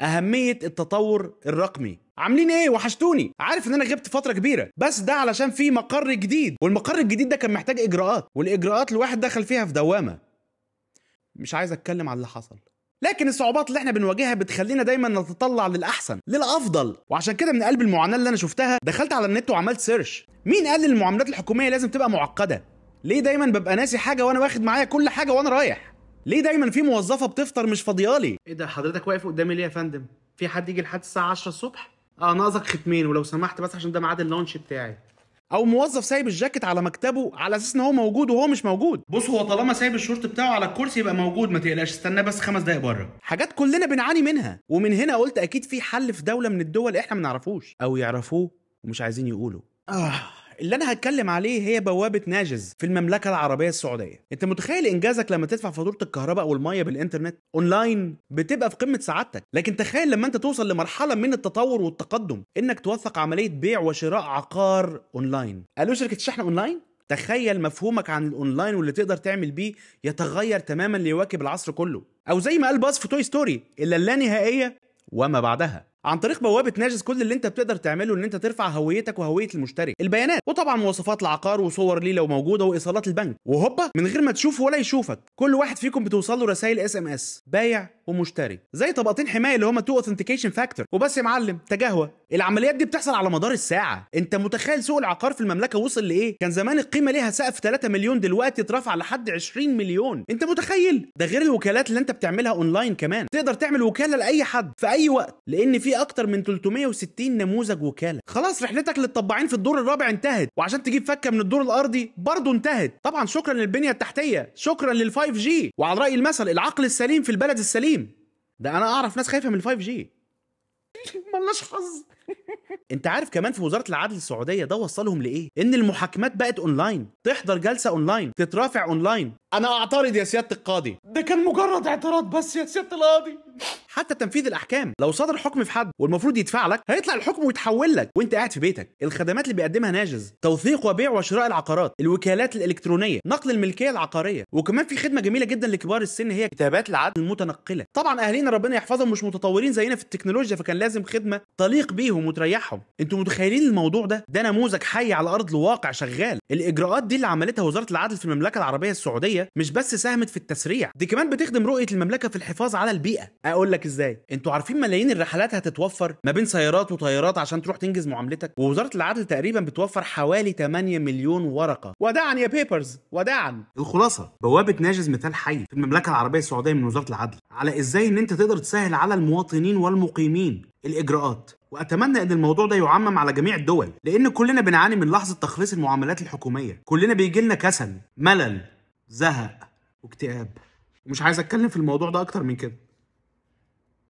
اهميه التطور الرقمي عاملين ايه وحشتوني عارف ان انا غبت فتره كبيره بس ده علشان في مقر جديد والمقر الجديد ده كان محتاج اجراءات والاجراءات الواحد دخل فيها في دوامه مش عايز اتكلم عن اللي حصل لكن الصعوبات اللي احنا بنواجهها بتخلينا دايما نتطلع للاحسن للافضل وعشان كده من قلب المعاناه اللي انا شفتها دخلت على النت وعملت سيرش مين قال ان المعاملات الحكوميه لازم تبقى معقده ليه دايما ببقى ناسي حاجه وانا واخد معايا كل حاجه وانا رايح ليه دايما في موظفه بتفطر مش فاضيالي ايه ده حضرتك واقف قدامي ليه يا فندم في حد يجي لحد الساعه 10 الصبح اه ناقصك ختمين ولو سمحت بس عشان ده ميعاد اللانش بتاعي او موظف سايب الجاكيت على مكتبه على اساس ان هو موجود وهو مش موجود بص هو طالما سايب الشورت بتاعه على الكرسي يبقى موجود ما تقلقش استنى بس خمس دقايق بره حاجات كلنا بنعاني منها ومن هنا قلت اكيد في حل في دوله من الدول احنا ما نعرفوش او يعرفوه ومش عايزين يقولوا آه. اللي انا هتكلم عليه هي بوابه ناجز في المملكه العربيه السعوديه انت متخيل انجازك لما تدفع فاتوره الكهرباء او الميه بالانترنت اونلاين بتبقى في قمه سعادتك لكن تخيل لما انت توصل لمرحله من التطور والتقدم انك توثق عمليه بيع وشراء عقار اونلاين قالوا شركه الشحن اونلاين تخيل مفهومك عن الاونلاين واللي تقدر تعمل بيه يتغير تماما ليواكب العصر كله او زي ما قال باص في توي ستوري الا اللانهائيه وما بعدها عن طريق بوابه ناجز كل اللي انت بتقدر تعمله ان انت ترفع هويتك وهويه المشتري البيانات وطبعا مواصفات العقار وصور ليه لو موجوده وايصالات البنك وهوبا من غير ما تشوف ولا يشوفك كل واحد فيكم بتوصل له رسائل اس ام اس بايع ومشتري زي طبقتين حمايه اللي هما تو اوثنتيكيشن فاكتور وبس يا معلم تجاهوى العمليات دي بتحصل على مدار الساعه انت متخيل سوق العقار في المملكه وصل لايه كان زمان القيمه ليها سقف 3 مليون دلوقتي اترفع لحد 20 مليون انت متخيل ده غير الوكالات اللي انت بتعملها اونلاين كمان تقدر تعمل وكاله لاي حد في اي وقت لان في اكتر من 360 نموذج وكاله خلاص رحلتك للطباعين في الدور الرابع انتهت وعشان تجيب فكه من الدور الارضي برضه انتهت طبعا شكرا للبنيه التحتيه شكرا لل5 جي وعلى راي المثل العقل السليم في البلد السليم ده انا اعرف ناس خايفه من 5 جي ملناش حظ انت عارف كمان في وزاره العدل السعوديه ده وصلهم لايه ان المحاكمات بقت اونلاين تحضر جلسه اونلاين تترافع اونلاين انا اعترض يا سياده القاضي ده كان مجرد اعتراض بس يا سياده القاضي حتى تنفيذ الاحكام لو صدر حكم في حد والمفروض يدفع لك هيطلع الحكم ويتحول لك وانت قاعد في بيتك الخدمات اللي بيقدمها ناجز توثيق وبيع وشراء العقارات الوكالات الالكترونيه نقل الملكيه العقاريه وكمان في خدمه جميله جدا لكبار السن هي كتابات العدل المتنقله طبعا اهالينا ربنا يحفظهم مش متطورين زينا في التكنولوجيا فكان لازم خدمه تليق بيهم وتريحهم انتوا متخيلين الموضوع ده ده نموذج حي على ارض الواقع شغال الاجراءات دي اللي عملتها وزاره العدل في المملكه العربيه السعوديه مش بس ساهمت في التسريع دي كمان بتخدم رؤيه المملكه في الحفاظ على البيئه اقول لك لك ازاي انتوا عارفين ملايين الرحلات هتتوفر ما بين سيارات وطيارات عشان تروح تنجز معاملتك ووزاره العدل تقريبا بتوفر حوالي 8 مليون ورقه وداعا يا بيبرز وداعا الخلاصه بوابه ناجز مثال حي في المملكه العربيه السعوديه من وزاره العدل على ازاي ان انت تقدر تسهل على المواطنين والمقيمين الاجراءات واتمنى ان الموضوع ده يعمم على جميع الدول لان كلنا بنعاني من لحظه تخليص المعاملات الحكوميه كلنا بيجي لنا كسل ملل زهق واكتئاب ومش عايز اتكلم في الموضوع ده اكتر من كده